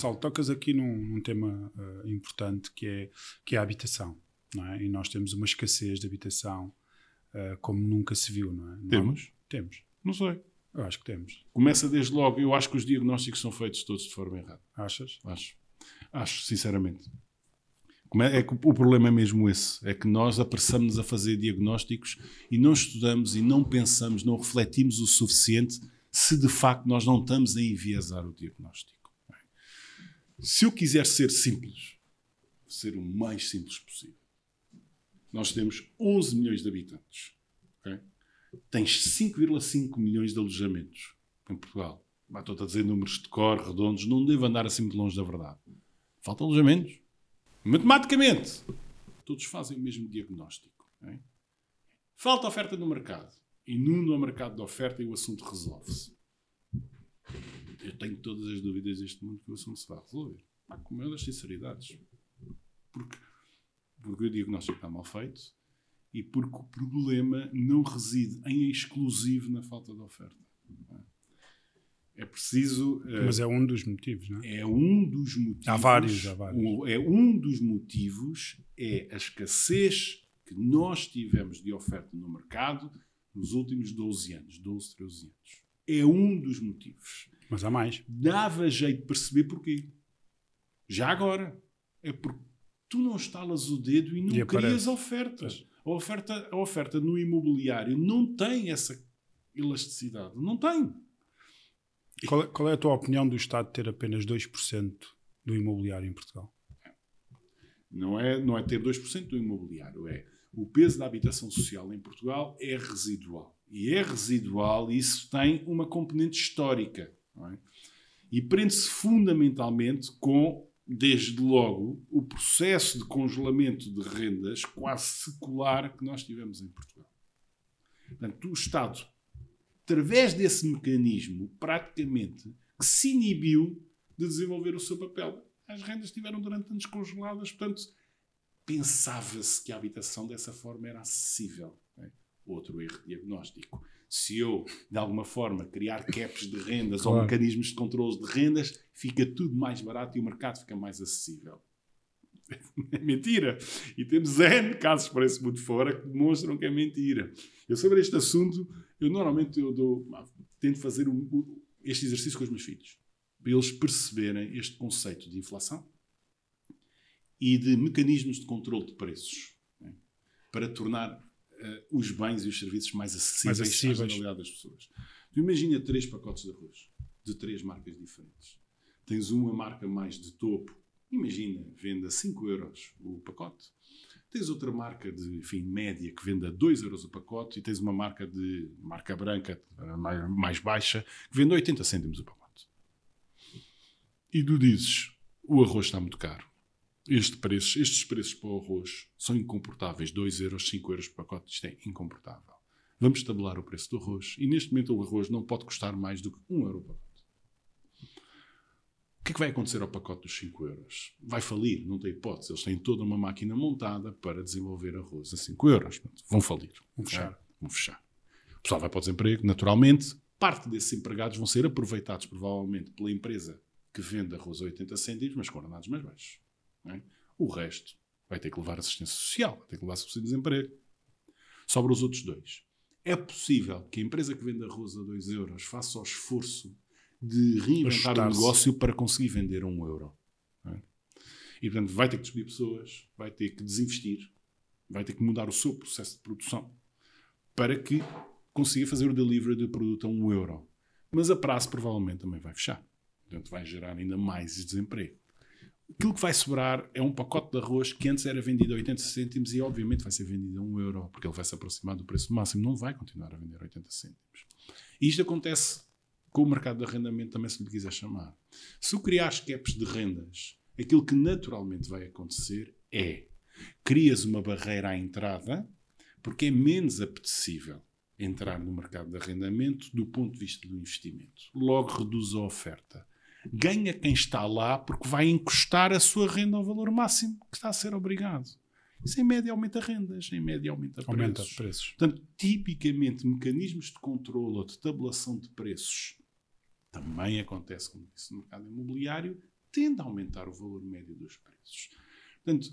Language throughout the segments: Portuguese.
Gonçalo, tocas aqui num, num tema uh, importante que é, que é a habitação. É? E nós temos uma escassez de habitação uh, como nunca se viu, não é? Temos? temos. Não sei. Eu acho que temos. Começa desde logo. Eu acho que os diagnósticos são feitos todos de forma errada. Achas? Acho. Acho, sinceramente. É, é que o problema é mesmo esse. É que nós apressamos-nos a fazer diagnósticos e não estudamos e não pensamos, não refletimos o suficiente se de facto nós não estamos a enviesar o diagnóstico. Se eu quiser ser simples, ser o mais simples possível, nós temos 11 milhões de habitantes. Okay? Tens 5,5 milhões de alojamentos em Portugal. Estou a dizer números de cor, redondos, não devo andar assim muito longe da verdade. Faltam alojamentos. Matematicamente, todos fazem o mesmo diagnóstico. Okay? Falta oferta no mercado. Inunda o mercado de oferta e o assunto resolve-se eu tenho todas as dúvidas deste mundo que o assunto se vai resolver. Ah, com maior das sinceridades. Porque, porque o diagnóstico está mal feito e porque o problema não reside em exclusivo na falta de oferta. É preciso. Eh, Mas é um dos motivos, não é? É um dos motivos. Há vários, há vários. É um dos motivos é a escassez que nós tivemos de oferta no mercado nos últimos 12 anos, 12, 13 anos. É um dos motivos. Mas há mais. Dava jeito de perceber porquê. Já agora. É porque tu não estalas o dedo e não e crias ofertas. A oferta, a oferta no imobiliário não tem essa elasticidade. Não tem. Qual é, qual é a tua opinião do Estado ter apenas 2% do imobiliário em Portugal? Não é, não é ter 2% do imobiliário, é o peso da habitação social em Portugal é residual. E é residual e isso tem uma componente histórica. É? E prende-se fundamentalmente com, desde logo, o processo de congelamento de rendas quase secular que nós tivemos em Portugal. Portanto, o Estado, através desse mecanismo, praticamente, que se inibiu de desenvolver o seu papel. As rendas estiveram durante anos congeladas, portanto, pensava-se que a habitação dessa forma era acessível. É? Outro erro diagnóstico se eu, de alguma forma, criar caps de rendas claro. ou mecanismos de controle de rendas, fica tudo mais barato e o mercado fica mais acessível. É mentira. E temos N casos para esse mundo fora que demonstram que é mentira. Eu sobre este assunto, eu normalmente eu dou, tento fazer um, este exercício com os meus filhos, para eles perceberem este conceito de inflação e de mecanismos de controle de preços, né? para tornar uh, os bens e os serviços mais acessíveis, mais acessíveis. à generalidade das pessoas. Tu imagina três pacotes de arroz de três marcas diferentes. Tens uma marca mais de topo, imagina, vende a 5 euros o pacote. Tens outra marca de, enfim, média que vende a 2 euros o pacote e tens uma marca de marca branca eh, mais baixa que vende 80 cêntimos o pacote. E tu dizes, o arroz está muito caro. Este preço, estes preços para o arroz são incomportáveis. 2 euros, 5 euros por pacote, isto é incomportável. Vamos tabular o preço do arroz. E neste momento o arroz não pode custar mais do que 1 euro por pacote. O que é que vai acontecer ao pacote dos 5 euros? Vai falir, não tem hipótese. Eles têm toda uma máquina montada para desenvolver arroz a 5 euros. Vão falir, vão fechar. É. Vão fechar. O pessoal vai para o desemprego, naturalmente. Parte desses empregados vão ser aproveitados, provavelmente, pela empresa que vende arroz a 80 cêntimos, mas com ordenados mais baixos. É? O resto vai ter que levar assistência social, vai ter que levar subsídio de desemprego. Sobre os outros dois. É possível que a empresa que vende arroz a 2 euros faça o esforço de reinventar o um negócio para conseguir vender a 1 um euro. É? E, portanto, vai ter que despedir pessoas, vai ter que desinvestir, vai ter que mudar o seu processo de produção para que consiga fazer o delivery do produto a 1 um euro. Mas a prazo provavelmente também vai fechar. Portanto, vai gerar ainda mais desemprego aquilo que vai sobrar é um pacote de arroz que antes era vendido a 80 cêntimos e obviamente vai ser vendido a 1 euro, porque ele vai se aproximar do preço máximo, não vai continuar a vender a 80 cêntimos. E isto acontece com o mercado de arrendamento também, se lhe quiser chamar. Se eu criar caps de rendas, aquilo que naturalmente vai acontecer é crias uma barreira à entrada, porque é menos apetecível entrar no mercado de arrendamento do ponto de vista do investimento. Logo reduz a oferta ganha quem está lá porque vai encostar a sua renda ao valor máximo que está a ser obrigado. Isso em média aumenta rendas, em média aumenta, aumenta preços. preços. Portanto, tipicamente, mecanismos de controle ou de tabulação de preços também acontece, como disse, no mercado imobiliário, tende a aumentar o valor médio dos preços. Portanto,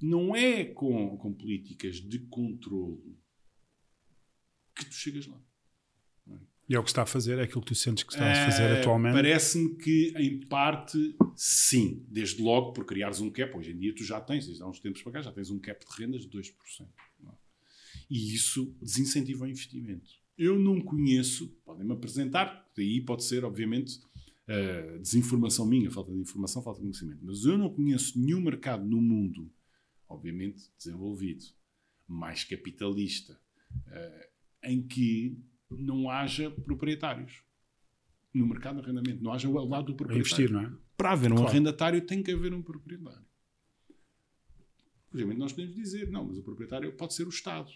não é com, com políticas de controle que tu chegas lá. E é o que está a fazer, é aquilo que tu sentes que está a fazer eh, atualmente? Parece-me que, em parte, sim. Desde logo, por criares um cap, hoje em dia tu já tens, desde há uns tempos para cá, já tens um cap de rendas de 2%. Não E isso desincentiva o investimento. Eu não conheço, podem-me apresentar, daí pode ser, obviamente, uh, desinformação minha, falta de informação, falta de conhecimento, mas eu não conheço nenhum mercado no mundo, obviamente desenvolvido, mais capitalista, uh, em que não haja proprietários no mercado de arrendamento, não haja o lado do proprietário. Investir, não é? Para haver um claro. arrendatário tem que haver um proprietário. Obviamente nós podemos dizer, não, mas o proprietário pode ser o Estado.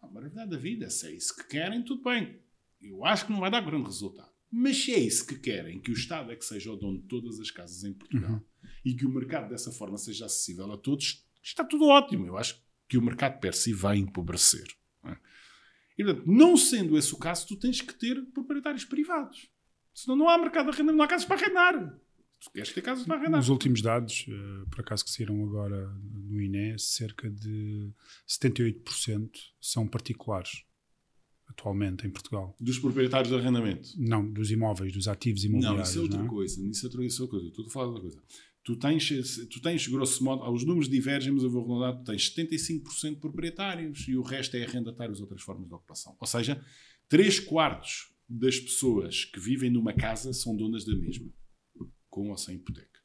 Ah, a maravilha da vida, se é isso que querem, tudo bem. Eu acho que não vai dar grande resultado. Mas se é isso que querem, que o Estado é que seja o dono de todas as casas em Portugal uhum. e que o mercado dessa forma seja acessível a todos, está tudo ótimo. Eu acho que o mercado per si vai empobrecer. E, portanto, não sendo esse o caso, tu tens que ter proprietários privados. Senão não há mercado a renda, não há casas para arrendar. Tu queres ter casas para arrendar. Os últimos dados, eh, por acaso que saíram agora no INE, cerca de 78% são particulares atualmente em Portugal. Dos proprietários de arrendamento? Não, dos imóveis, dos ativos imobiliários. Não, isso é outra não é? coisa. Isso é outra, isso é outra coisa. Estou a falar de outra coisa. Tu tens, tu tens, grosso modo, os números divergem, mas eu vou arredondar, tu tens 75% de proprietários e o resto é arrendatários, outras formas de ocupação. Ou seja, 3 quartos das pessoas que vivem numa casa são donas da mesma, com ou sem hipoteca.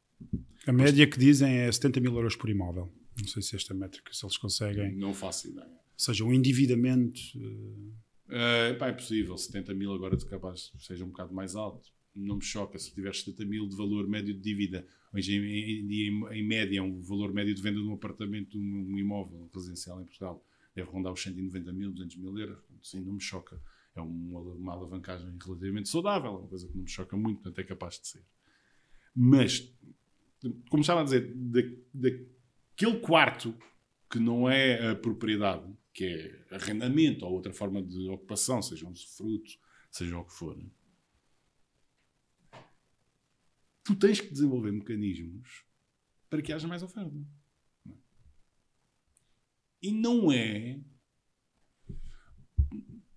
A média que dizem é 70 mil euros por imóvel. Não sei se esta métrica, se eles conseguem. Não faço ideia. Ou seja, o um endividamento. Uh... pá, é possível, 70 mil agora capaz seja um bocado mais alto não me choca se tiver 70 mil de valor médio de dívida. Hoje em, em, em média, um valor médio de venda de um apartamento, um, um imóvel residencial em Portugal, deve rondar os 190 mil, 200 mil euros. sim não me choca. É uma, uma alavancagem relativamente saudável, é uma coisa que não me choca muito, portanto é capaz de ser. Mas, como estava a dizer, daquele quarto que não é a propriedade, que é arrendamento ou outra forma de ocupação, seja um fruto, seja o que for, tu tens que desenvolver mecanismos para que haja mais oferta. E não é.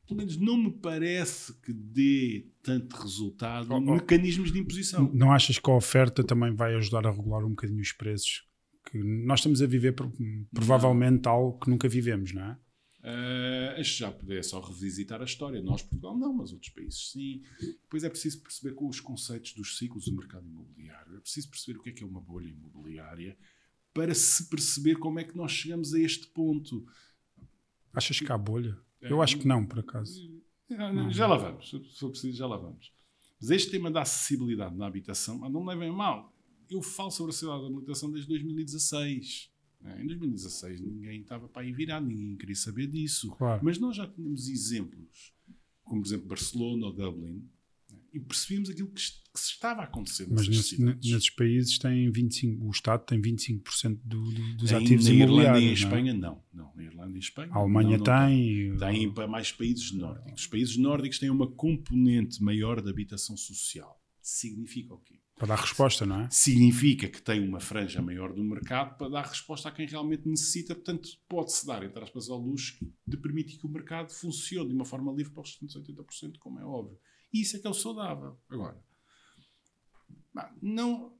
Pelo menos não me parece que dê tanto resultado oh, oh. mecanismos de imposição. Não achas que a oferta também vai ajudar a regular um bocadinho os preços? Que nós estamos a viver provavelmente não. algo que nunca vivemos, não é? Uh, já é só revisitar a história. Nós, Portugal, não, mas outros países sim. Depois é preciso perceber com os conceitos dos ciclos do mercado imobiliário. É preciso perceber o que é que é uma bolha imobiliária para se perceber como é que nós chegamos a este ponto. Achas que há bolha? É, Eu acho que não, por acaso. É, é, já lá vamos, se for preciso, já lá vamos. Mas este tema da acessibilidade na habitação, não me levem mal. Eu falo sobre a acessibilidade da habitação desde 2016 né? Em 2016 ninguém estava para aí virar, ninguém queria saber disso. Claro. Mas nós já tínhamos exemplos, como por exemplo Barcelona ou Dublin, né? e percebíamos aquilo que, que estava acontecendo Mas nesse, nesses países tem 25, o Estado tem 25% do, do, dos em, ativos na imobiliários. Na Irlanda e em é? Espanha não. não. Na Irlanda e em Espanha. A Alemanha não, não tem. Tem para mais países nórdicos. Os países nórdicos têm uma componente maior de habitação social. Significa o quê? Para dar resposta, não é? Significa que tem uma franja maior do mercado para dar resposta a quem realmente necessita, portanto, pode-se dar, entre aspas, ao luxo de permitir que o mercado funcione de uma forma livre para os 180% como é óbvio. E isso é que é o saudável. Agora, não,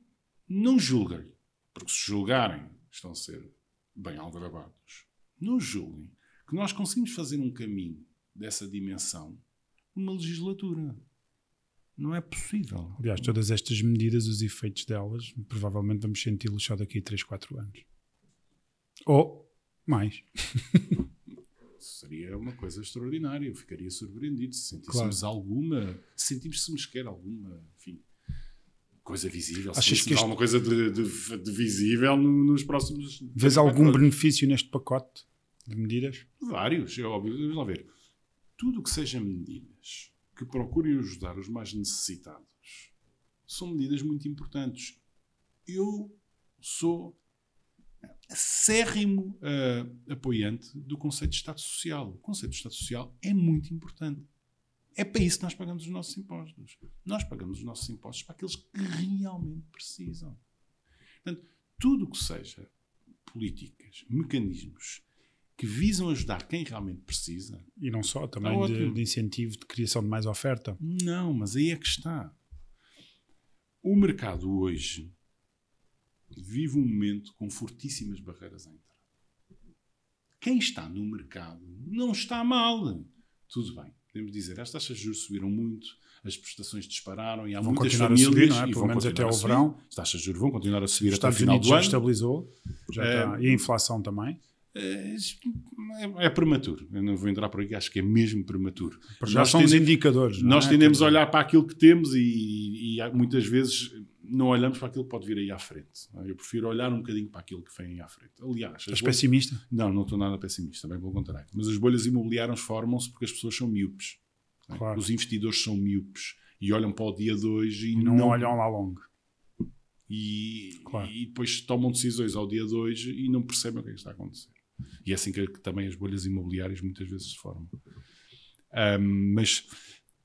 não julguem, porque se julgarem, estão a ser bem aldrabados. Não julguem que nós conseguimos fazer um caminho dessa dimensão numa legislatura. Não é possível. Aliás, todas estas medidas, os efeitos delas, provavelmente vamos senti-los só daqui a 3, 4 anos. Ou mais. Seria uma coisa extraordinária. Eu ficaria surpreendido se sentíssemos claro. alguma, se sentíssemos sequer alguma, enfim, coisa visível. Achas que isto... alguma coisa de, de, de visível no, nos próximos. Vês algum benefício neste pacote de medidas? Vários, é óbvio. Vamos lá ver. Tudo o que seja medidas que procurem ajudar os mais necessitados são medidas muito importantes. Eu sou acérrimo uh, apoiante do conceito de Estado Social. O conceito de Estado Social é muito importante. É para isso que nós pagamos os nossos impostos. Nós pagamos os nossos impostos para aqueles que realmente precisam. Portanto, tudo o que seja políticas, mecanismos que visam ajudar quem realmente precisa. E não só, também de, de, incentivo de criação de mais oferta. Não, mas aí é que está. O mercado hoje vive um momento com fortíssimas barreiras à entrada. Quem está no mercado não está mal. Tudo bem, podemos dizer, as taxas de juros subiram muito, as prestações dispararam e há vão muitas famílias... Subir, não é? e Pelo menos até ao verão. As taxas de juros vão continuar a subir Os até o final Unidos do ano. já estabilizou já está, e a eh, inflação também. Eh, é, é prematuro. Eu não vou entrar por aqui, acho que é mesmo prematuro. Porque nós temos indicadores. Nós é? tendemos a olhar para aquilo que temos e, e, muitas vezes não olhamos para aquilo que pode vir aí à frente. É? Eu prefiro olhar um bocadinho para aquilo que vem aí à frente. Aliás. Estás pessimista? Não, não estou nada pessimista, bem pelo contrário. Mas as bolhas imobiliárias formam-se porque as pessoas são miúpes. É? Claro. Os investidores são miúpes e olham para o dia 2 e, e não, não olham lá longo. E, claro. e, depois tomam decisões ao dia 2 e não percebem o que, é que está a acontecer. E é assim que também as bolhas imobiliárias muitas vezes se formam. Um, mas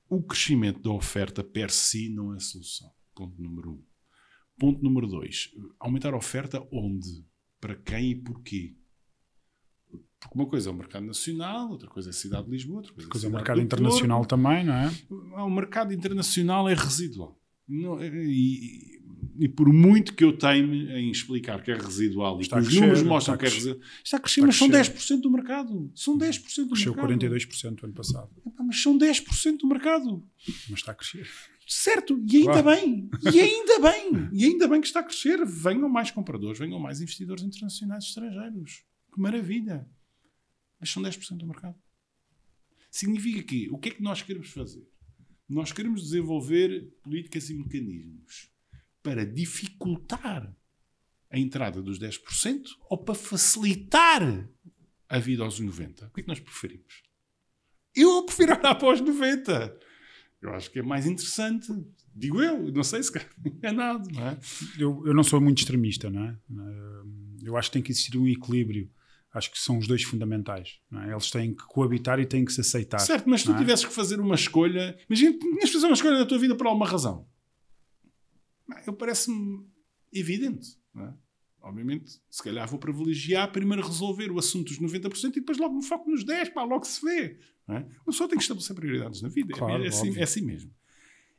o crescimento da oferta per si não é solução. Ponto número um. Ponto número dois. Aumentar a oferta onde? Para quem e porquê? Porque uma coisa é o mercado nacional, outra coisa é a cidade de Lisboa, outra coisa, é coisa é o mercado internacional Porto. também, não é? O mercado internacional é residual. Não, e, e por muito que eu teime em explicar que é residual está e que os crescer, números mostram que é residual, está a crescer, está mas crescer. são 10% do mercado. São 10% uhum. do Cresceu mercado. Cresceu 42% ano passado. Mas são 10% do mercado. Mas está a crescer. Certo, e ainda claro. bem, e ainda bem, e ainda bem que está a crescer. Venham mais compradores, venham mais investidores internacionais estrangeiros. Que maravilha! Mas são 10% do mercado. Significa que o que é que nós queremos fazer? Nós queremos desenvolver políticas e mecanismos para dificultar a entrada dos 10% ou para facilitar a vida aos 90%? O que é que nós preferimos? Eu prefiro olhar para os 90%. Eu acho que é mais interessante. Digo eu, não sei se é nada, não é? Eu, eu não sou muito extremista, não é? Eh, eu acho que tem que existir um equilíbrio acho que são os dois fundamentais. É? Eles têm que coabitar e têm que se aceitar. Certo, mas se tu é? tivesses que fazer uma escolha, imagina, tinhas que fazer uma escolha da tua vida por alguma razão. Eu parece-me evidente. É? Obviamente, se calhar vou privilegiar primeiro resolver o assunto dos 90% e depois logo me foco nos 10%, pá, logo se vê. Não é? Uma pessoa tem que estabelecer prioridades na vida. É claro, é, assim, é assim mesmo.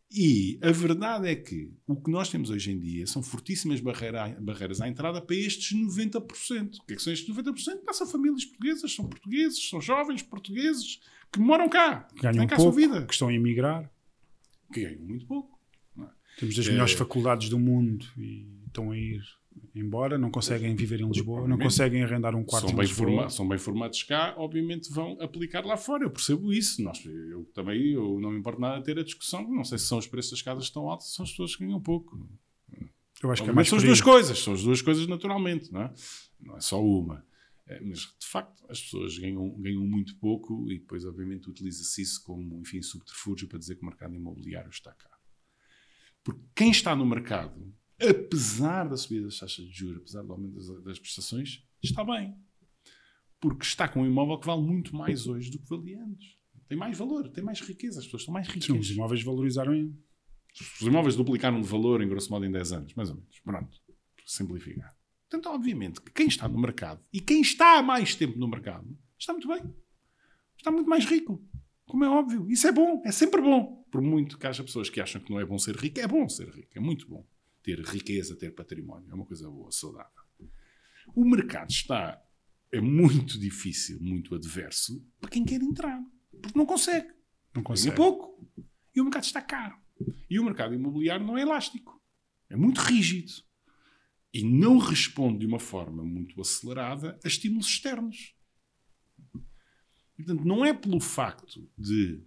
E a verdade é que o que nós temos hoje em dia são fortíssimas barreira, barreiras à entrada para estes 90%. O que é que são estes 90%? Pá, são famílias portuguesas, são portugueses, são jovens portugueses que moram cá, que ganham cá pouco, que estão a emigrar. Que ganham muito pouco temos as melhores eh, faculdades do mundo e estão a ir embora, não conseguem viver em Lisboa, não conseguem arrendar um quarto são bem forma, são bem formados cá, obviamente vão aplicar lá fora, eu percebo isso. Nós, eu também eu não me importo nada ter a discussão, não sei se são os preços das casas tão altos, são as pessoas que ganham pouco. Eu acho que é mais são as duas coisas, são as duas coisas naturalmente, não é? Não é só uma. É, mas de facto as pessoas ganham, ganham muito pouco e depois obviamente utiliza-se isso como enfim subterfúgio para dizer que o mercado imobiliário está cá porque quem está no mercado, apesar da subida das taxas de juros, apesar do aumento das, das prestações, está bem. Porque está com um imóvel que vale muito mais hoje do que valia antes. Tem mais valor, tem mais riqueza, as pessoas estão mais ricas. Sim, os imóveis valorizaram em... Os imóveis duplicaram de valor, em grosso modo, em 10 anos, mais ou menos. Pronto, simplificar. Portanto, obviamente, quem está no mercado e quem está há mais tempo no mercado está muito bem. Está muito mais rico. Como é óbvio, isso é bom, é sempre bom. Por muito que haja pessoas que acham que não é bom ser rico, é bom ser rico, é muito bom. Ter riqueza, ter património, é uma coisa boa, saudável. O mercado está, é muito difícil, muito adverso para quem quer entrar, porque não consegue. Não consegue. Tem pouco. E o mercado está caro. E o mercado imobiliário não é elástico, é muito rígido. E não responde de uma forma muito acelerada a estímulos externos. E, portanto, não é pelo facto de,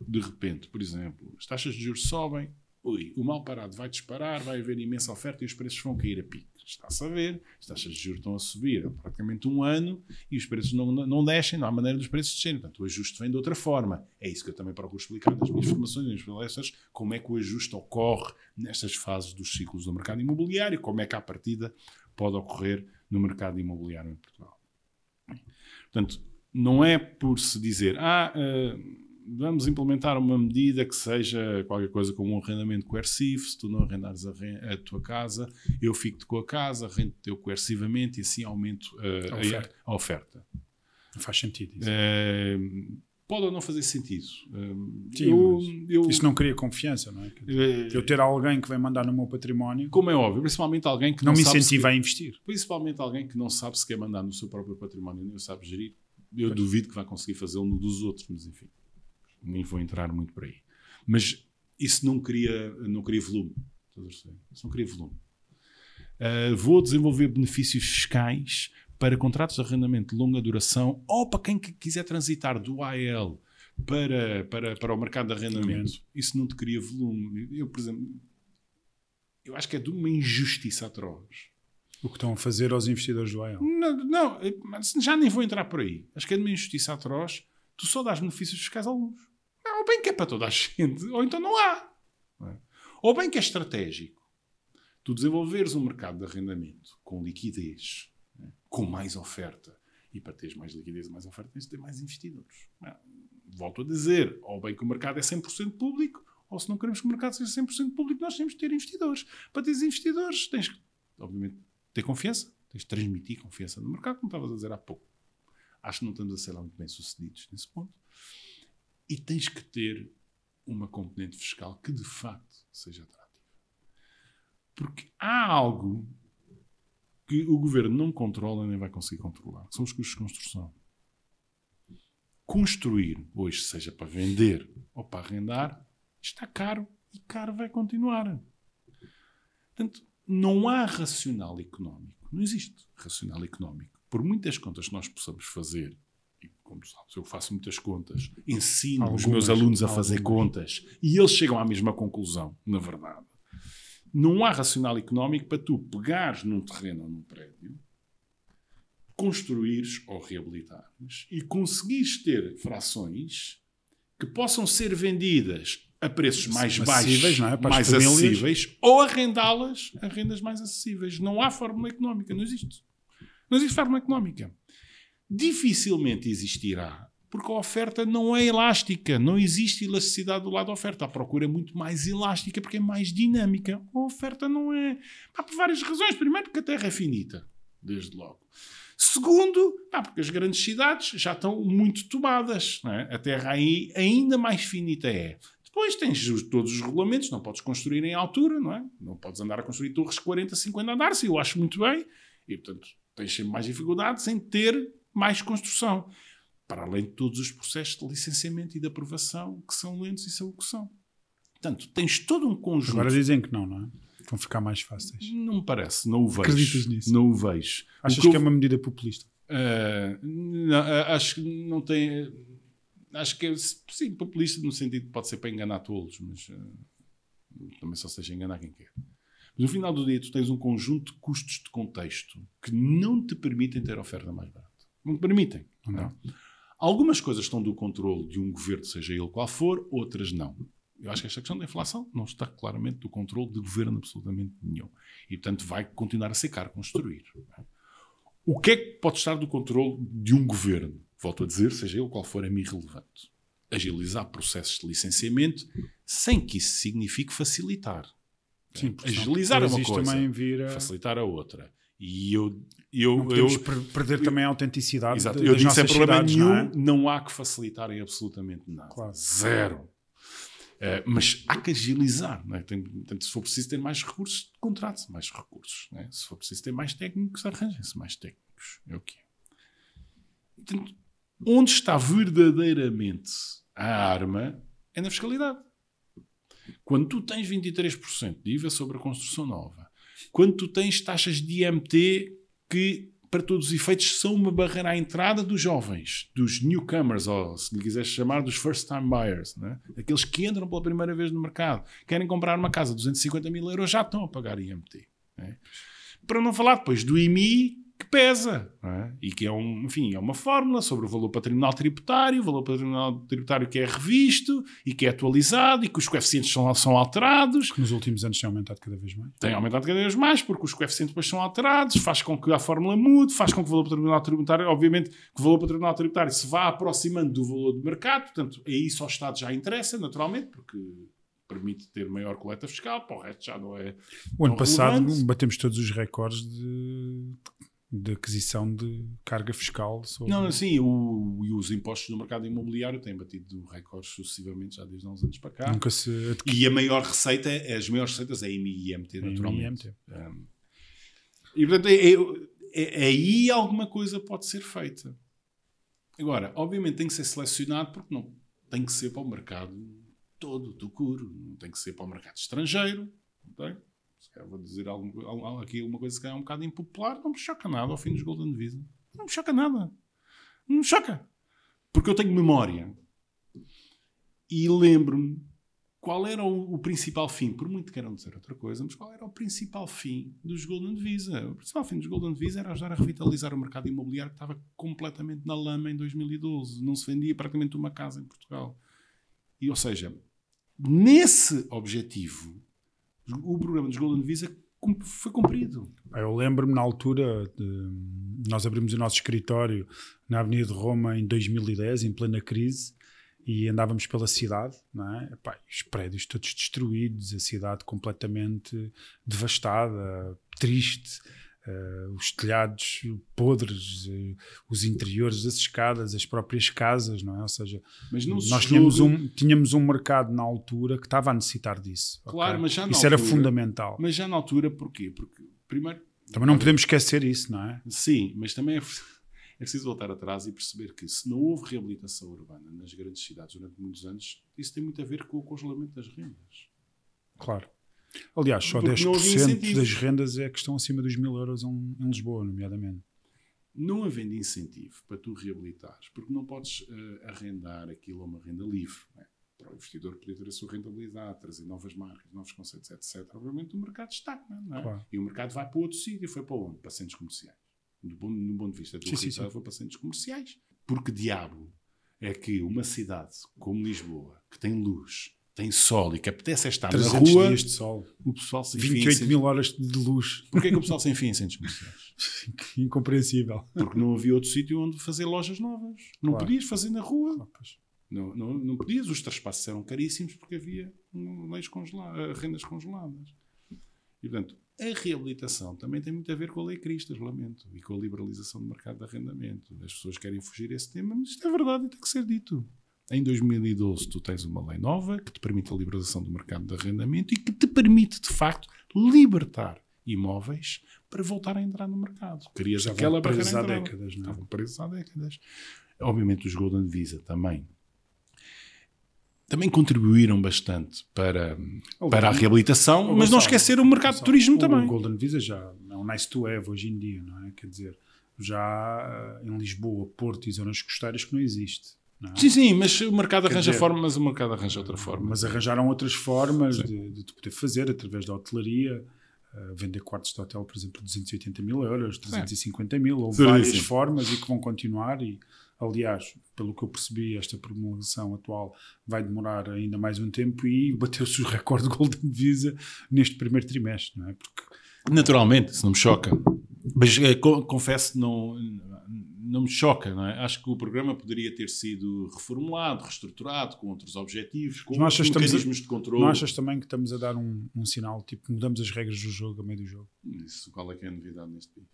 de repente, por exemplo, as taxas de juros sobem, ui, o mal parado vai disparar, vai haver imensa oferta e os preços vão cair a pique. está a saber as taxas de juros estão a subir há praticamente um ano e os preços não, não descem, não há maneira dos preços descerem. Portanto, o ajuste vem de outra forma. É isso que eu também procuro explicar nas minhas formações, nas minhas palestras, como é que o ajuste ocorre nestas fases dos ciclos do mercado imobiliário, como é que a partida pode ocorrer no mercado imobiliário em Portugal. Portanto, não é por se dizer, ah, eh, vamos implementar uma medida que seja qualquer coisa como um arrendamento coercivo, se tu não arrendares a, a tua casa, eu fico-te com a casa, arrendo-te coercivamente e assim aumento eh, a, oferta. a, oferta. Não faz sentido isso. Eh, pode ou não fazer sentido. Sim, eu, eu, isso não cria confiança, não é? eu ter alguém que vai mandar no meu património. Como é óbvio, principalmente alguém que não, não me incentiva a investir. Principalmente alguém que não sabe se quer mandar no seu próprio património, nem sabe gerir eu pois. duvido que vá conseguir fazê-lo no dos outros, mas enfim, nem vou entrar muito por aí. Mas isso não cria, não cria volume. Isso não cria volume. Uh, vou desenvolver benefícios fiscais para contratos de arrendamento de longa duração ou para quem quiser transitar do AL para, para, para o mercado de arrendamento. Isso não te cria volume. Eu, por exemplo, eu acho que é de uma injustiça atroz o que estão a fazer aos investidores do AEL. Não, não, já nem vou entrar por aí. Acho que é de uma injustiça atroz. Tu só dás benefícios fiscais a alguns. Ou bem que é para toda a gente, ou então não há. É? Ou bem que é estratégico. Tu desenvolveres um mercado de arrendamento com liquidez, é? com mais oferta, e para teres mais liquidez e mais oferta tens de ter mais investidores. É? Volto a dizer, ou bem que o mercado é 100% público, ou se não queremos que o mercado seja 100% público, nós temos de ter investidores. Para teres investidores, tens que, obviamente, ter confiança, tens de transmitir confiança no mercado, como estavas a dizer há pouco. Acho que não estamos a ser lá muito bem sucedidos nesse ponto. E tens que ter uma componente fiscal que de facto seja atrativa. Porque há algo que o governo não controla nem vai conseguir controlar, são os custos de construção. Construir hoje, seja para vender ou para arrendar, está caro e caro vai continuar. Portanto, não há racional económico. Não existe racional económico. Por muitas contas que nós possamos fazer, e como sabes, eu faço muitas contas, ensino algumas, os meus alunos a fazer algumas. contas e eles chegam à mesma conclusão, na verdade. Não há racional económico para tu pegares num terreno ou num prédio, construíres ou reabilitares e conseguires ter frações que possam ser vendidas a preços mais baixos, é? mais famílias. acessíveis, ou arrendá-las a rendas mais acessíveis. Não há fórmula económica, não existe. Não existe fórmula económica. Dificilmente existirá, porque a oferta não é elástica, não existe elasticidade do lado da oferta. A procura é muito mais elástica porque é mais dinâmica. A oferta não é. Pá, por várias razões. Primeiro, porque a terra é finita, desde logo. Segundo, pá, porque as grandes cidades já estão muito tomadas. É? A terra aí ainda mais finita é. Depois tens os, todos os regulamentos, não podes construir em altura, não é? Não podes andar a construir torres 40, 50 andares, eu acho muito bem. E, portanto, tens sempre mais dificuldades em ter mais construção. Para além de todos os processos de licenciamento e de aprovação, que são lentos e são o que são. Portanto, tens todo um conjunto. Agora dizem que não, não é? Vão ficar mais fáceis. Não me parece, não o vejo. Acreditas nisso? Não o vejo. Achas o que, que eu... é uma medida populista? Uh, ah, não, acho que não tem acho que é, sim, populista no sentido que pode ser para enganar todos, mas uh, também só seja enganar quem quer. Mas no final do dia, tu tens um conjunto de custos de contexto que não te permitem ter oferta mais barata. Não te permitem. Não. É? não. Algumas coisas estão do controle de um governo, seja ele qual for, outras não. Eu acho que esta questão da inflação não está claramente do controle de governo absolutamente nenhum. E, portanto, vai continuar a secar, construir. O que é que pode estar do controle de um governo? volto a dizer, seja ele qual for, é-me irrelevante. Agilizar processos de licenciamento sem que isso signifique facilitar. Sim, Agilizar é uma coisa, vira... facilitar a outra. E eu. eu não podemos eu, perder eu, também a autenticidade. Exato. De, eu digo sem problema nenhum, não, é? não, há que facilitar em absolutamente nada. Claro. Zero. Uh, mas há que agilizar. É? Tem, portanto, se for preciso ter mais recursos, contrate-se mais recursos. É? Se for preciso ter mais técnicos, arranjem-se mais técnicos. É o que é. Portanto, Onde está verdadeiramente a arma é na fiscalidade. Quando tu tens 23% de IVA sobre a construção nova, quando tu tens taxas de IMT que, para todos os efeitos, são uma barreira à entrada dos jovens, dos newcomers, ou se lhe quiseres chamar, dos first-time buyers, né? aqueles que entram pela primeira vez no mercado, querem comprar uma casa de 250 mil euros, já estão a pagar IMT. Né? Para não falar depois do IMI, que pesa é? Uhum. e que é um, enfim, é uma fórmula sobre o valor patrimonial tributário, o valor patrimonial tributário que é revisto e que é atualizado e que os coeficientes são, são alterados. Que nos últimos anos tem aumentado cada vez mais. Tem aumentado cada vez mais porque os coeficientes depois são alterados, faz com que a fórmula mude, faz com que o valor patrimonial tributário, obviamente, que o valor patrimonial tributário se vá aproximando do valor do mercado, portanto, aí só o Estado já interessa, naturalmente, porque permite ter maior coleta fiscal, para o resto já não é. O ano passado relevante. batemos todos os recordes de de aquisição de carga fiscal sobre... Não, sim, o, e os impostos do mercado imobiliário têm batido recordes sucessivamente já desde há uns anos para cá. Nunca se E a maior receita, as maiores receitas é IMI e IMT, é naturalmente. IMT. Um, e portanto, é, é, é, aí alguma coisa pode ser feita. Agora, obviamente tem que ser selecionado porque não tem que ser para o mercado todo, do curo, não tem que ser para o mercado estrangeiro, não tem? calhar vou dizer algo, aqui uma coisa que é um bocado impopular, não me choca nada ao fim dos Golden Visa. Não me choca nada. Não me choca. Porque eu tenho memória. E lembro-me qual era o, o, principal fim, por muito queiram dizer outra coisa, mas qual era o principal fim dos Golden Visa? O principal fim dos Golden Visa era ajudar a revitalizar o mercado imobiliário que estava completamente na lama em 2012. Não se vendia praticamente uma casa em Portugal. E, ou seja, nesse objetivo, o programa dos Golden Visa foi cumprido. Eu lembro-me na altura, de, nós abrimos o nosso escritório na Avenida de Roma em 2010, em plena crise, e andávamos pela cidade, é? Epá, os prédios todos destruídos, a cidade completamente devastada, triste Uh, os telhados podres, uh, os interiores das escadas, as próprias casas, não é? Ou seja, mas não nós tínhamos, um, tínhamos um mercado na altura que estava a necessitar disso. Claro, okay? mas já na Isso altura, era fundamental. Mas já na altura, porquê? Porque, primeiro. Também não podemos esquecer isso, não é? Sim, mas também é, é preciso voltar atrás e perceber que se não houve reabilitação urbana nas grandes cidades durante muitos anos, isso tem muito a ver com o congelamento das rendas. Claro. Aliás, só Porque 10% das rendas é que estão acima dos mil euros em, em Lisboa, nomeadamente não havendo incentivo para tu reabilitares, porque não podes uh, arrendar aquilo a uma renda livre, é? para o investidor poder ter a sua rentabilidade, trazer novas marcas, novos conceitos, etc. Obviamente o mercado está, é? não é? Claro. E o mercado vai para outro sítio, foi para onde? Para centros comerciais. no bom, no ponto de vista do sim, foi para centros comerciais. Porque diabo é que uma cidade como Lisboa, que tem luz, tem sol e que apetece é estar na rua. dias de sol. O pessoal 28 mil horas de luz. Porquê que o pessoal sem fim em centros comerciais? Incompreensível. Porque não havia outro sítio onde fazer lojas novas. Não claro. podias fazer na rua. Ah, não, não, não podias. Os traspassos eram caríssimos porque havia leis congeladas, rendas congeladas. E, portanto, a reabilitação também tem muito a ver com a lei Cristas, lamento, e com a liberalização do mercado de arrendamento. As pessoas querem fugir a esse tema, mas isto é verdade e tem que ser dito. Em 2012, tu tens uma lei nova que te permite a liberalização do mercado de arrendamento e que te permite, de facto, libertar imóveis para voltar a entrar no mercado. Querias Estavam aquela presos Presos há décadas, não é? Estavam presos há décadas. Obviamente, os Golden Visa também. Também contribuíram bastante para, para a reabilitação, Ou mas não esquecer o mercado de turismo o também. O Golden Visa já é um nice to have hoje em dia, não é? Quer dizer, já eh, em Lisboa, Porto e zonas costeiras que não existe é? Sim, sim, mas o mercado Quer arranja dizer, forma, mas o mercado arranja outra forma. Mas arranjaram outras formas de, de, poder fazer através da hotelaria, eh, vender quartos de hotel, por exemplo, 280 mil euros, 350 mil, ou várias sim. formas e que vão continuar. E, aliás, pelo que eu percebi, esta promulgação atual vai demorar ainda mais um tempo e bateu-se o recorde Golden Visa neste primeiro trimestre, não é? Porque, Naturalmente, se não me choca. Mas eh, confesso, não, não me choca, não é? Acho que o programa poderia ter sido reformulado, reestruturado, com outros objetivos, com não outros mecanismos a, de controle. Não achas também que estamos a dar um, um, sinal, tipo, mudamos as regras do jogo a meio do jogo? Isso, qual é que é a novidade neste tipo?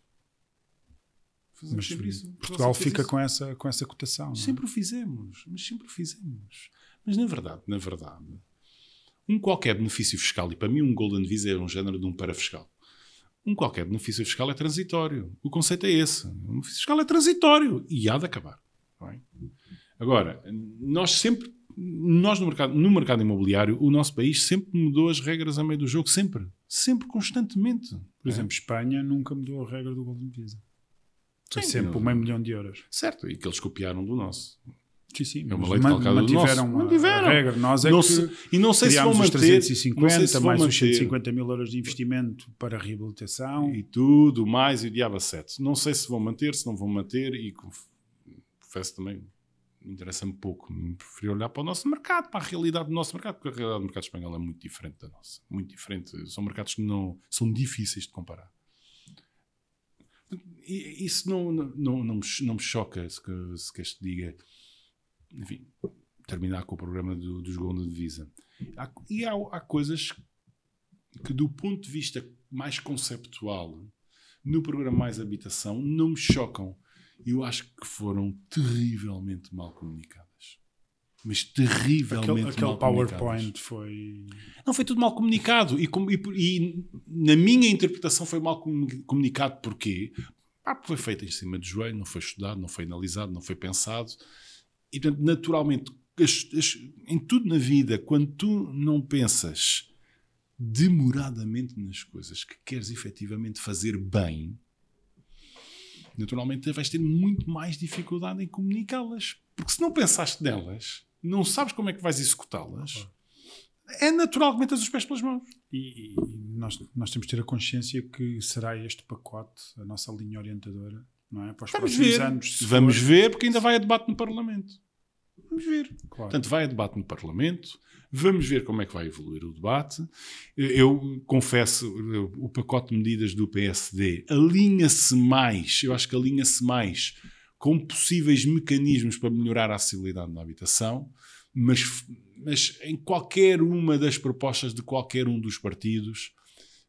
Fazemos mas, isso. Portugal fica com essa, com essa cotação. É? Sempre o fizemos, mas sempre o fizemos. Mas na verdade, na verdade, um qualquer benefício fiscal, e para mim um Golden Visa é um género de um parafiscal um qualquer benefício fiscal é transitório. O conceito é esse. O benefício fiscal é transitório e há de acabar. É? Agora, nós sempre, nós no mercado, no mercado imobiliário, o nosso país sempre mudou as regras a meio do jogo, sempre. Sempre, constantemente. Por é. exemplo, Espanha nunca mudou a regra do Golden Visa. Foi sempre não. meio milhão de euros. Certo, e que eles copiaram do nosso. Sim, sim. É uma lei calcada do nosso. Mantiveram. A regra. Nós é não se, e não sei se vão manter. 350, se mais os 150 mil euros de investimento para a reabilitação. E tudo, mais, e o diabo 7. Não sei se vão manter, se não vão manter, e confesso também, interessa-me pouco. Me prefiro olhar para o nosso mercado, para a realidade do nosso mercado, porque a realidade do mercado espanhol é muito diferente da nossa. Muito diferente. São mercados que não são difíceis de comparar. Isso não, não, não, não, me, não me choca se queres se que este diga enfim, terminar com o programa do, dos Gonda de Visa. Há, e há, há coisas que, do ponto de vista mais conceptual, no programa Mais Habitação, não me chocam. Eu acho que foram terrivelmente mal comunicadas. Mas terrivelmente aquele, aquele mal PowerPoint foi. Não, foi tudo mal comunicado. E, com, e, e na minha interpretação foi mal comunicado porquê? Ah, foi feito em cima do joelho, não foi estudado, não foi analisado, não foi pensado. E, portanto, naturalmente, as, as, em tudo na vida, quando tu não pensas demoradamente nas coisas que queres efetivamente fazer bem, naturalmente vais ter muito mais dificuldade em comunicá-las. Porque se não pensaste nelas, não sabes como é que vais executá-las, é natural que metas os pés pelas mãos. E, e, nós, nós temos de ter a consciência que será este pacote, a nossa linha orientadora, não é? Para os Vamos próximos ver. anos. Vamos for. ver, porque ainda vai a debate no Parlamento. Vamos ver. Claro. Portanto, vai a debate no Parlamento. Vamos ver como é que vai evoluir o debate. Eu confesso, o pacote de medidas do PSD alinha-se mais, eu acho que alinha-se mais com possíveis mecanismos para melhorar a acessibilidade na habitação, mas, mas em qualquer uma das propostas de qualquer um dos partidos,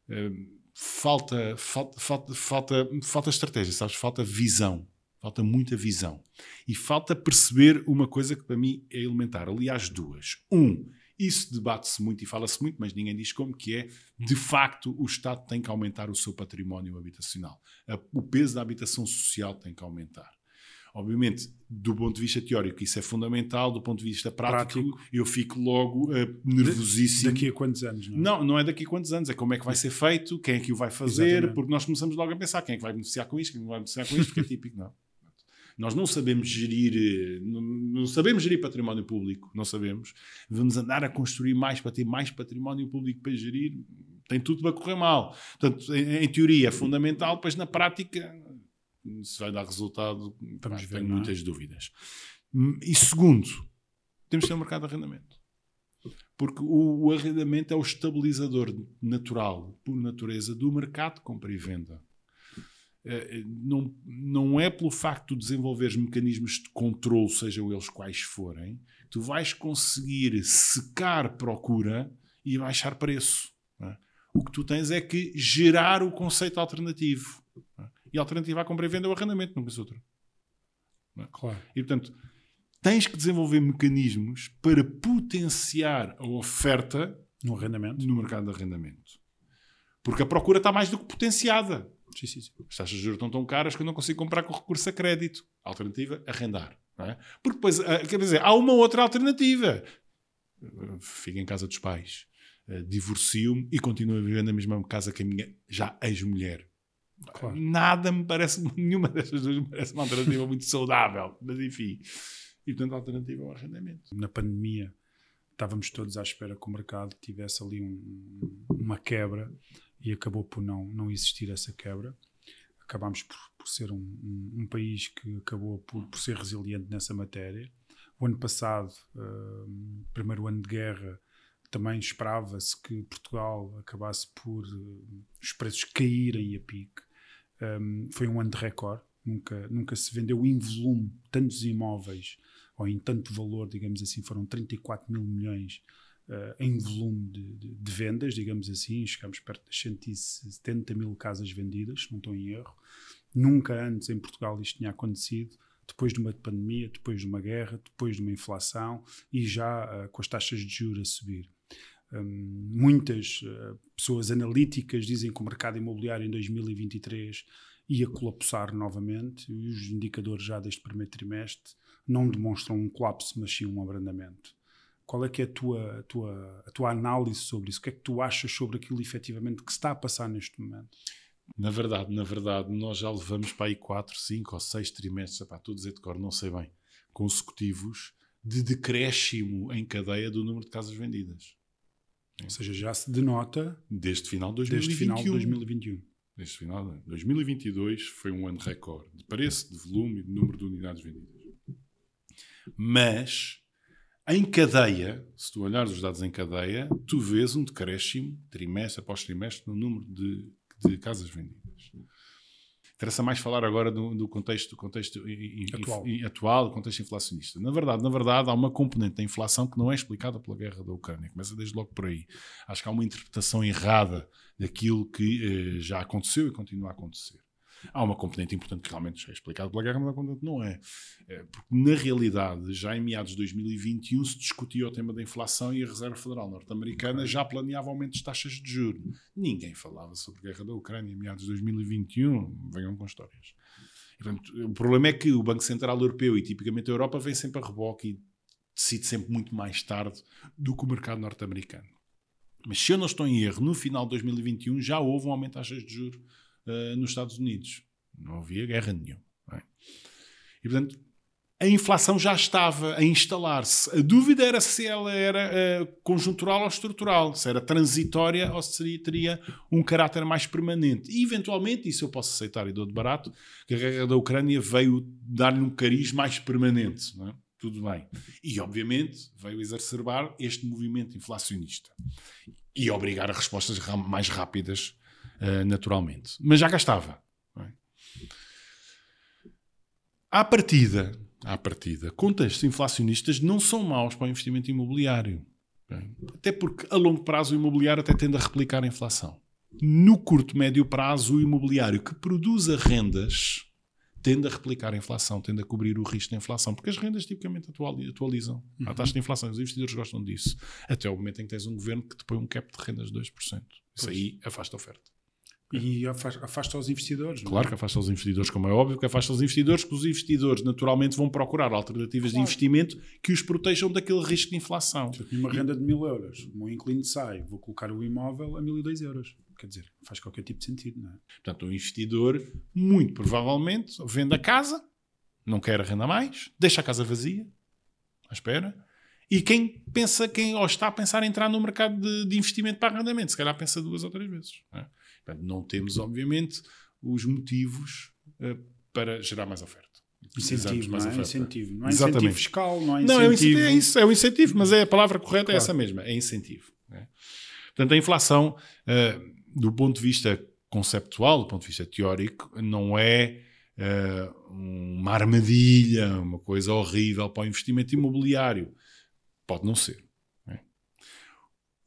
eh, falta, falta, falta, falta, estratégia, sabes? Falta visão. Falta muita visão. E falta perceber uma coisa que para mim é elementar. Aliás, duas. Um, isso debate-se muito e fala-se muito, mas ninguém diz como que é. De facto, o Estado tem que aumentar o seu património habitacional. O peso da habitação social tem que aumentar. Obviamente, do ponto de vista teórico, isso é fundamental, do ponto de vista prático, prático. eu fico logo uh, nervosíssimo. Daqui a quantos anos? Não, é? não, não é daqui a quantos anos, é como é que vai ser feito, quem é que o vai fazer, Exatamente. porque nós começamos logo a pensar quem é que vai beneficiar com isto, quem é vai beneficiar com isto, porque é típico, não. É? Nós não sabemos gerir, eh, não, não sabemos gerir património público, não sabemos. Vamos andar a construir mais para ter mais património público para gerir, tem tudo para correr mal. Portanto, em, em teoria é fundamental, depois na prática se vai dar resultado, Vamos tenho ver, é? muitas dúvidas. Hum, e segundo, temos que ter um mercado de arrendamento. Porque o, o, arrendamento é o estabilizador natural, por natureza, do mercado de compra e venda. Eh, eh, não, não é pelo facto de desenvolver mecanismos de controle, sejam eles quais forem, tu vais conseguir secar procura e baixar preço. É? O que tu tens é que gerar o conceito alternativo. É? e a alternativa à compra e venda é o arrendamento, nunca se outra. É? Claro. E portanto, tens que desenvolver mecanismos para potenciar a oferta no, arrendamento. no mercado de arrendamento. Porque a procura está mais do que potenciada. Sim, sim, sim. As taxas de juros estão tão caras que eu não consigo comprar com recurso a crédito. A alternativa, arrendar. É? Porque depois, eh, quer dizer, há uma outra alternativa. Fica em casa dos pais. Eh, divorcio-me e continuo a viver na mesma casa que a minha já ex-mulher. Claro. Nada me parece, nenhuma dessas duas me parece uma alternativa muito saudável, mas enfim. E portanto, a alternativa é o arrendamento. Na pandemia, estávamos todos à espera que o mercado tivesse ali um, uma quebra e acabou por não, não existir essa quebra. Acabámos por, por ser um, um, um, país que acabou por, por, ser resiliente nessa matéria. O ano passado, uh, primeiro ano de guerra, também esperava-se que Portugal acabasse por uh, os preços caírem a pique. Um, foi um ano de recorde, nunca, nunca se vendeu em volume tantos imóveis ou em tanto valor, digamos assim, foram 34 mil milhões uh, em volume de, de, de, vendas, digamos assim, chegamos perto das 170 mil casas vendidas, se não estou em erro. Nunca antes em Portugal isto tinha acontecido, depois de uma pandemia, depois de uma guerra, depois de uma inflação e já uh, com as taxas de juros a subir. Hum, muitas eh, pessoas analíticas dizem que o mercado imobiliário em 2023 ia colapsar novamente e os indicadores já deste primeiro trimestre não demonstram um colapso, mas sim um abrandamento. Qual é que é a tua, a tua, a tua análise sobre isso? O que é que tu achas sobre aquilo efetivamente que está a passar neste momento? Na verdade, na verdade, nós já levamos para aí 4, 5 ou 6 trimestres, para estou a dizer de cor, não sei bem, consecutivos de decréscimo em cadeia do número de casas vendidas. Ou seja, já se denota. Desde final de 2021. Desde final de 2021. Desde final de 2022 foi um ano recorde de preço, de volume e de número de unidades vendidas. Mas, em cadeia, se tu olhares os dados em cadeia, tu vês um decréscimo, trimestre após trimestre, no número de, de casas vendidas. Interessa mais falar agora do, do contexto, contexto in, atual. In, atual, contexto inflacionista. Na verdade, na verdade, há uma componente da inflação que não é explicada pela guerra da Ucrânia. Começa desde logo por aí. Acho que há uma interpretação errada daquilo que eh, já aconteceu e continua a acontecer. Há uma componente importante que realmente já é explicado pela guerra, mas a componente não é. é. Porque, na realidade, já em meados de 2021 se discutia o tema da inflação e a Reserva Federal Norte-Americana já planeava aumentos de taxas de juros. Ninguém falava sobre a guerra da Ucrânia em meados de 2021. Venham com histórias. E, portanto, o problema é que o Banco Central Europeu e tipicamente a Europa vem sempre a reboque e decide sempre muito mais tarde do que o mercado norte-americano. Mas se eu não estou em erro, no final de 2021 já houve um aumento de taxas de juros uh, nos Estados Unidos. Não havia guerra nenhuma. É? E, portanto, a inflação já estava a instalar-se. A dúvida era se ela era uh, conjuntural ou estrutural, se era transitória ou se seria, teria um caráter mais permanente. E, eventualmente, isso eu posso aceitar e dou de barato, que a guerra da Ucrânia veio dar-lhe um cariz mais permanente. Não é? Tudo bem. E, obviamente, veio exacerbar este movimento inflacionista e obrigar a respostas mais rápidas eh, naturalmente. Mas já gastava. Não é? À partida, à partida, contextos inflacionistas não são maus para o investimento imobiliário. É? Até porque a longo prazo o imobiliário até tende a replicar a inflação. No curto, médio prazo, o imobiliário que produza rendas tende a replicar a inflação, tende a cobrir o risco da inflação, porque as rendas tipicamente atualizam uhum. a taxa de inflação. Os investidores gostam disso, até o momento em que tens um governo que te põe um cap de rendas de 2%. Isso pois. aí afasta a oferta. E afasta, os investidores. É? Claro é? que afasta os investidores, como é óbvio que afasta os investidores, porque os investidores naturalmente vão procurar alternativas claro. de investimento que os protejam daquele risco de inflação. Se eu tenho uma renda de mil euros, o meu inquilino sai, vou colocar o imóvel a mil e dois euros. Quer dizer, faz qualquer tipo de sentido, não é? Portanto, o investidor, muito provavelmente, vende a casa, não quer renda mais, deixa a casa vazia, à espera, e quem pensa, quem ou está a pensar em entrar no mercado de, de investimento para arrendamento, se calhar pensa duas ou três vezes. É? Não temos, obviamente, os motivos eh, para gerar mais oferta. Incentivo, mais não é? incentivo. Não é Exatamente. incentivo fiscal, não é incentivo. Não, é, um incentivo, é isso, é um incentivo, mas é a palavra correta é claro. é essa mesma, é incentivo. É? Portanto, a inflação, uh, do ponto de vista conceptual, do ponto de vista teórico, não é uh, uma armadilha, uma coisa horrível para o investimento imobiliário. Pode não ser.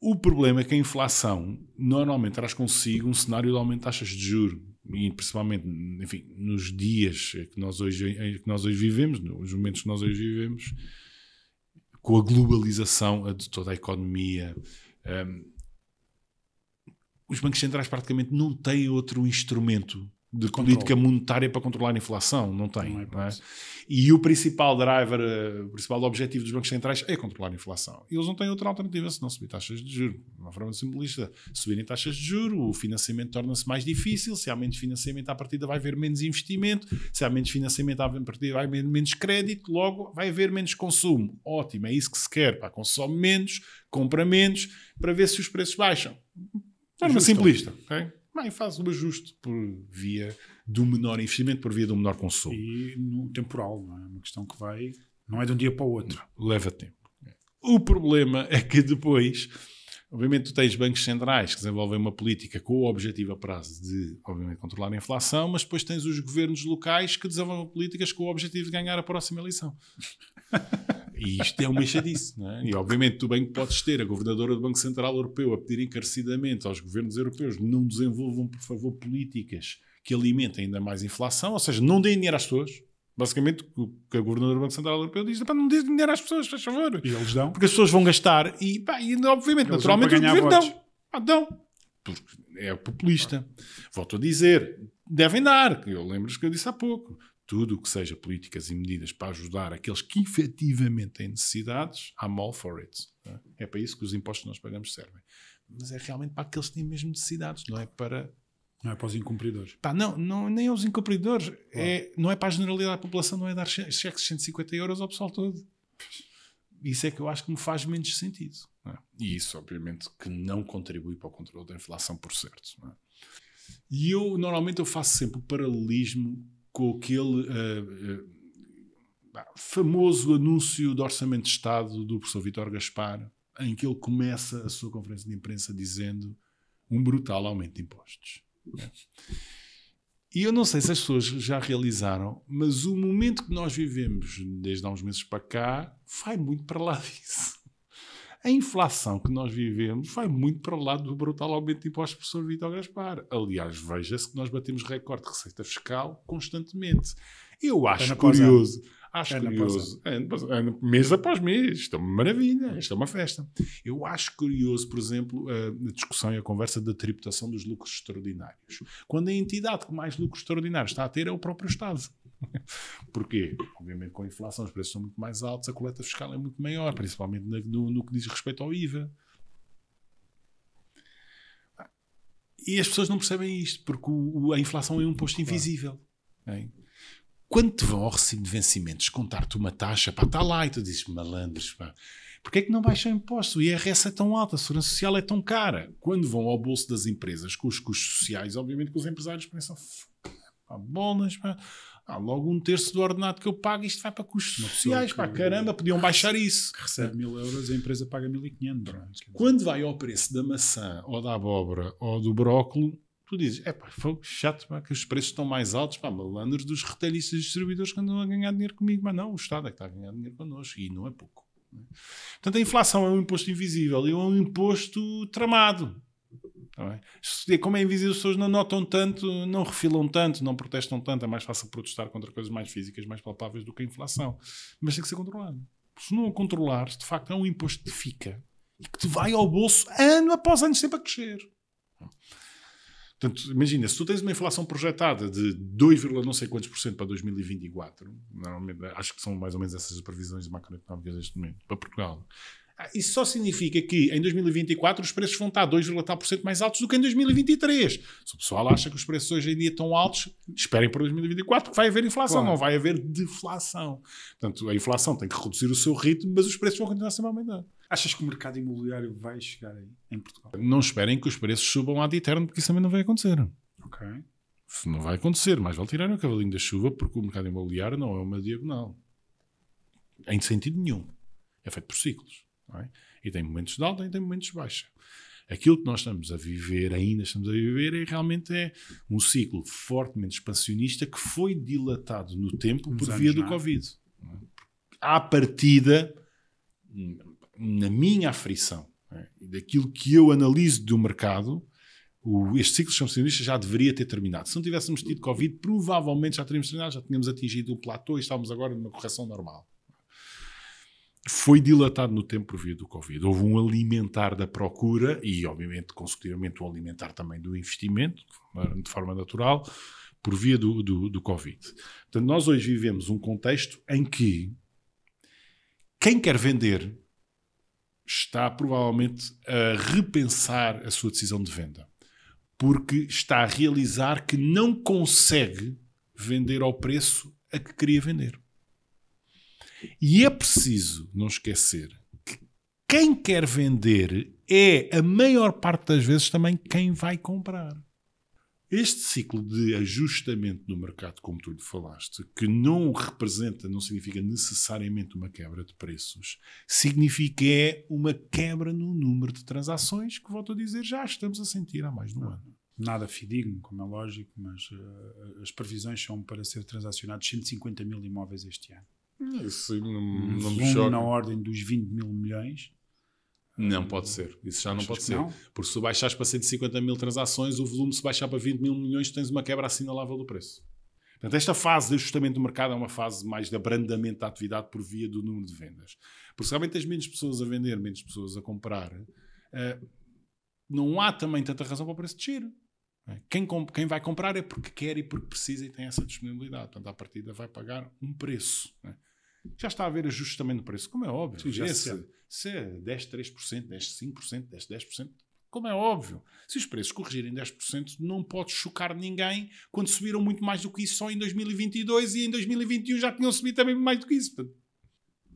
O problema é que a inflação normalmente traz consigo um cenário de aumento de taxas de juros, e principalmente enfim, nos dias que nós, hoje, que nós hoje vivemos, nos momentos que nós hoje vivemos, com a globalização de toda a economia. Um, os bancos centrais praticamente não têm outro instrumento de Control. política monetária para controlar a inflação, não tem. Não é não é? E o principal driver, eh, o principal objetivo dos bancos centrais é controlar a inflação. E eles não têm outra alternativa senão subir taxas de juros. De uma forma simbolista, subirem taxas de juros, o financiamento torna-se mais difícil. Se há menos financiamento à partida, vai haver menos investimento. Se há menos financiamento à partida, vai haver menos crédito. Logo, vai haver menos consumo. Ótimo, é isso que se quer. Pá, consome menos, compra menos, para ver se os preços baixam. De forma simplista. Okay? Bem, faz o ajuste por via do menor investimento, por via do menor consumo. E no temporal, não é? é? Uma questão que vai. Não é de um dia para o outro. Leva tempo. O problema é que depois, obviamente, tu tens bancos centrais que desenvolvem uma política com o objetivo a prazo de, obviamente, controlar a inflação, mas depois tens os governos locais que desenvolvem políticas com o objetivo de ganhar a próxima eleição. E isto é uma enxadice, não é? E obviamente tu bem que podes ter a governadora do Banco Central Europeu a pedir encarecidamente aos governos europeus não desenvolvam, por favor, políticas que alimentem ainda mais a inflação, ou seja, não deem dinheiro às pessoas. Basicamente, o que a governadora do Banco Central Europeu diz, não dê dinheiro às pessoas, faz favor. E eles dão. Porque as pessoas vão gastar e, pá, e obviamente, eles naturalmente, o governo não. dão. Ah, dão. Porque é populista. Ah. Volto a dizer, devem dar. Eu lembro-vos que eu disse há pouco tudo o que seja políticas e medidas para ajudar aqueles que efetivamente têm necessidades, I'm all for it. É? é para isso que os impostos que nós pagamos servem. Mas é realmente para aqueles que têm mesmo necessidades, não é para. Não é para os incumpridores. não, não, nem aos incumpridores. Claro. É, não é para a generalidade da população, não é dar cheques de 150 euros ao pessoal todo. Isso é que eu acho que me faz menos sentido. É? E isso, obviamente, que não contribui para o controle da inflação, por certo. É? E eu, normalmente, eu faço sempre o paralelismo com aquele uh, famoso anúncio do Orçamento de Estado do professor Vítor Gaspar, em que ele começa a sua conferência de imprensa dizendo um brutal aumento de impostos. Né? E eu não sei se as pessoas já realizaram, mas o momento que nós vivemos desde há uns meses para cá vai muito para lá disso. A inflação que nós vivemos vai muito para o lado do brutal aumento de impostos, Sr. Vitor Gaspar. Aliás, veja-se que nós batemos recorde de receita fiscal constantemente. Eu acho curioso. Acho curioso. mês após mês. Isto é uma maravilha. Isto é uma festa. Eu acho curioso, por exemplo, a discussão e a conversa da tributação dos lucros extraordinários. Quando a entidade que mais lucros extraordinários está a ter é o próprio Estado. Porquê? Obviamente, com a inflação, os preços são muito mais altos, a coleta fiscal é muito maior, principalmente no, no que diz respeito ao IVA. E as pessoas não percebem isto, porque o, a inflação é um imposto invisível. Hein? Quando te vão ao recibo de vencimentos contar-te uma taxa, pá, está lá, e tu dizes, malandros, pá, porque é que não baixam o imposto? O IRS é tão alto, a segurança social é tão cara. Quando vão ao bolso das empresas com os custos sociais, obviamente que os empresários pensam, pá, bolas, pá, logo um terço do ordenado que eu pago, isto vai para custos sociais. pá, caramba, podiam baixar isso. Que recebe mil euros, a empresa paga 1.500. É? Quando vai ao preço da maçã, ou da abóbora, ou do brócolo, tu dizes, é pá, foi chato, pá, que os preços estão mais altos, pá, malandros dos retalhistas e distribuidores que andam a ganhar dinheiro comigo. Mas não, o Estado é que está a ganhar dinheiro connosco, e não é pouco. É? Portanto, a inflação é um imposto invisível e é um imposto tramado. É? como é invisível, as pessoas não notam tanto, não refilam tanto, não protestam tanto. É mais fácil protestar contra coisas mais físicas, mais palpáveis do que a inflação. Mas tem que ser controlado. Se não a controlares, de facto, é um imposto que fica e que te vai ao bolso ano após ano, sempre a crescer. Portanto, imagina, se tu tens uma inflação projetada de 2, não sei quantos por cento para 2024, normalmente acho que são mais ou menos essas as previsões macroeconómicas neste momento para Portugal, ah, isso só significa que em 2024 os preços vão estar 2,4% mais altos do que em 2023. Se o pessoal acha que os preços hoje em dia estão altos, esperem para 2024 porque vai haver inflação, claro. não vai haver deflação. Portanto, a inflação tem que reduzir o seu ritmo, mas os preços vão continuar sempre a aumentar. Achas que o mercado imobiliário vai chegar aí em Portugal? Não esperem que os preços subam ad eterno, porque isso também não vai acontecer. Ok. Não vai acontecer, mas vale tirar o cavalinho da chuva, porque o mercado imobiliário não é uma diagonal. Em sentido nenhum. É feito por ciclos. É? E tem momentos de alta e tem momentos de baixa. Aquilo que nós estamos a viver, ainda estamos a viver, é realmente é um ciclo fortemente expansionista que foi dilatado no tempo por via do Covid. É? À partida, na minha aflição, é? daquilo que eu analiso do mercado, o, este ciclo expansionista já deveria ter terminado. Se não tivéssemos tido Covid, provavelmente já teríamos terminado, já tínhamos atingido o platô e estávamos agora numa correção normal foi dilatado no tempo por via do Covid. Houve um alimentar da procura e, obviamente, consecutivamente, um alimentar também do investimento, de forma natural, por via do, do, do Covid. Portanto, nós hoje vivemos um contexto em que quem quer vender está provavelmente a repensar a sua decisão de venda, porque está a realizar que não consegue vender ao preço a que queria vender. E é preciso não esquecer que quem quer vender é, a maior parte das vezes, também quem vai comprar. Este ciclo de ajustamento do mercado, como tu lhe falaste, que não representa, não significa necessariamente uma quebra de preços, significa é uma quebra no número de transações que, volto a dizer, já estamos a sentir há mais de um ano. Nada fidigno, como é lógico, mas uh, as previsões são para ser transacionados 150 mil imóveis este ano. Isso não, um não me choca. na ordem dos 20 mil milhões. Não pode ser, isso já não pode ser. Não? Porque se baixares para 150 mil transações, o volume se baixar para 20 mil milhões, tens uma quebra assinalável do preço. Portanto, esta fase de ajustamento do mercado é uma fase mais de abrandamento da atividade por via do número de vendas. Porque se realmente tens menos pessoas a vender, menos pessoas a comprar, eh, não há também tanta razão para o preço descer. É? Quem, quem, vai comprar é porque quer e porque precisa e tem essa disponibilidade. Portanto, à partida vai pagar um preço. É? Já está a haver ajuste também no preço, como é óbvio. Sim, já é, se, se é 10, 3%, 10, 5%, 10, 10%, como é óbvio. Se os preços corrigirem 10%, não pode chocar ninguém quando subiram muito mais do que isso só em 2022 e em 2021 já tinham subido também mais do que isso. Portanto,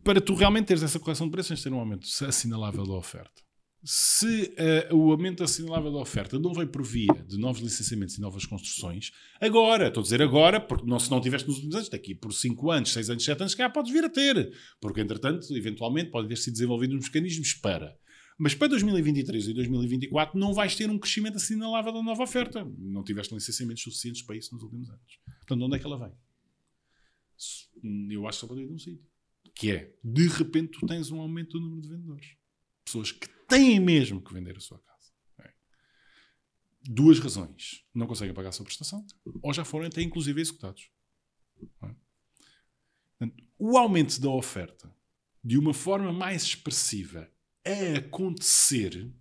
para tu realmente teres essa correção de preços, tens de ter um aumento assinalável da oferta se uh, o aumento assinalável da oferta não vem por via de novos licenciamentos e novas construções, agora, estou a dizer agora, porque não, se não tiveste nos últimos anos, daqui por 5 anos, 6 anos, 7 anos, cá podes vir a ter. Porque, entretanto, eventualmente, podem ter sido desenvolvidos mecanismos para. Mas para 2023 e 2024 não vais ter um crescimento assinalável da nova oferta. Não tiveste licenciamentos suficientes para isso nos últimos anos. Portanto, onde é que ela vem? Hum, eu acho que só para ir de um sítio. Que é, de repente, tu tens um aumento do número de vendedores. Pessoas que têm mesmo que vender a sua casa. É. Duas razões. Não conseguem pagar a sua prestação ou já foram até inclusive executados. É. o aumento da oferta de uma forma mais expressiva a acontecer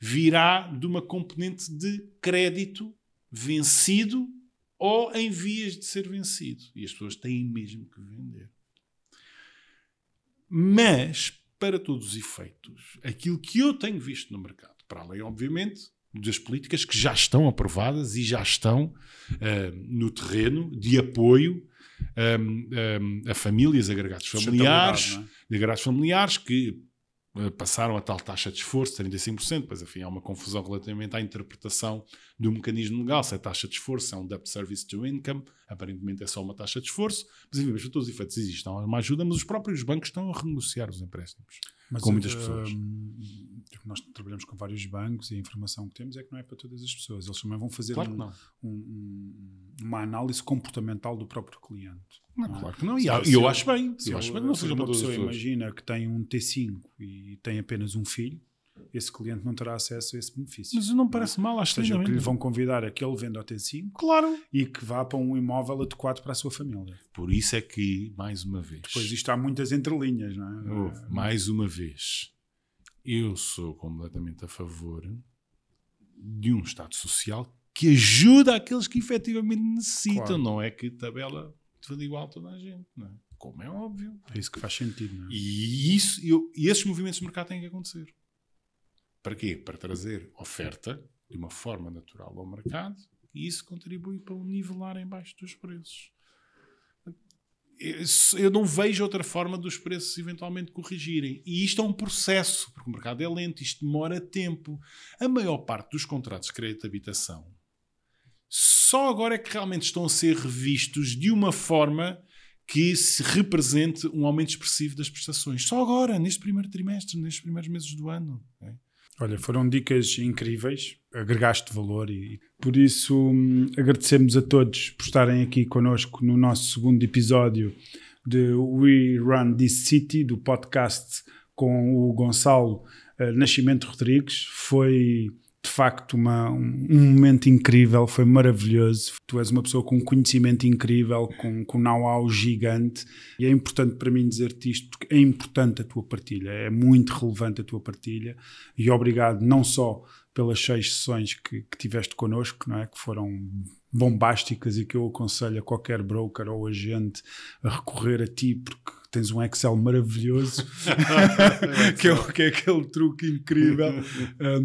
virá de uma componente de crédito vencido ou em vias de ser vencido. E as pessoas têm mesmo que vender. Mas para todos os efeitos, aquilo que eu tenho visto no mercado, para além, obviamente, das políticas que já estão aprovadas e já estão uh, no terreno de apoio um, eh, um, eh, a famílias, agregados familiares, é? agregados familiares que eh, passaram a tal taxa de esforço, 35%, pois afim há uma confusão relativamente à interpretação do mecanismo legal, se é taxa de esforço, é um debt service to income, aparentemente é só uma taxa de esforço, mas enfim, para todos os efeitos existem há uma ajuda, mas os próprios bancos estão a renegociar os empréstimos. Mas com muitas pessoas. Hum, tipo, nós trabalhamos com vários bancos e a informação que temos é que não é para todas as pessoas. Eles também vão fazer claro um, um, uma análise comportamental do próprio cliente. Não, não é? Claro que não. E eu, eu acho bem. Eu, eu acho bem. Não seja uma pessoa, pessoas. imagina, que tem um T5 e tem apenas um filho esse cliente não terá acesso a esse benefício. Mas não parece não mal, acho seja, que lhe vão convidar a é que ele venda 5 claro. e que vá para um imóvel adequado para a sua família. Por isso é que, mais uma vez. Pois isto há muitas entrelinhas, não é? mais uma vez, eu sou completamente a favor de um Estado social que ajuda aqueles que efetivamente necessitam, claro. não é que tabela tudo igual a toda a gente, não é? Como é óbvio. É isso que faz sentido, não é? E, isso, eu, e esses movimentos de mercado têm que acontecer. Para quê? Para trazer oferta de uma forma natural ao mercado e isso contribui para o nivelar em baixo dos preços. Eu não vejo outra forma dos preços eventualmente corrigirem. E isto é um processo, porque o mercado é lento, isto demora tempo. A maior parte dos contratos de crédito de habitação só agora é que realmente estão a ser revistos de uma forma que se represente um aumento expressivo das prestações. Só agora, neste primeiro trimestre, nestes primeiros meses do ano. Né? Olha, foram dicas incríveis, agregaste valor e por isso hum, agradecemos a todos por estarem aqui connosco no nosso segundo episódio de We Run This City, do podcast com o Gonçalo uh, Nascimento Rodrigues. Foi de facto uma, um, um, momento incrível, foi maravilhoso. Tu és uma pessoa com um conhecimento incrível, com, com um know-how gigante, e é importante para mim dizer-te isto, porque é importante a tua partilha, é muito relevante a tua partilha, e obrigado não só pelas seis sessões que, que tiveste connosco, não é? que foram bombásticas e que eu aconselho a qualquer broker ou agente a recorrer a ti, porque tens um Excel maravilhoso, que, é, que, é, aquele truque incrível, uh,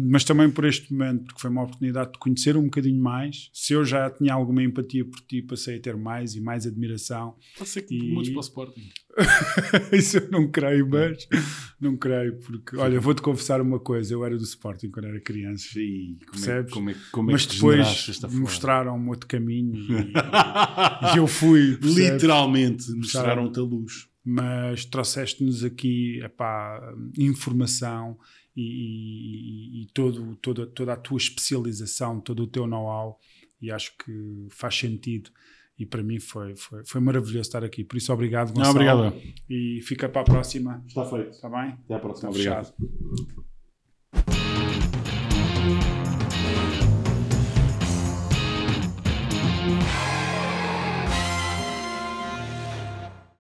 mas também por este momento, porque foi uma oportunidade de conhecer um bocadinho mais. Se eu já tinha alguma empatia por ti, passei a ter mais e mais admiração. Pode ser que e... mudes para o Sporting. Isso eu não creio, mas não creio, porque olha, vou-te confessar uma coisa: eu era do Sporting quando era criança, e é- percebes? Como é, como é, mas depois mostraram-me outro caminho e, e, eu fui. Percebes? Literalmente mostraram-te a luz mas trouxeste-nos aqui epá, informação e, e, e todo, toda, toda a tua especialização, todo o teu know-how, e acho que faz sentido. E para mim foi, foi, foi maravilhoso estar aqui. Por isso, obrigado, Gonçalo. Não, obrigado. E fica para a próxima. Está feito. Está bem? Até à próxima. obrigado.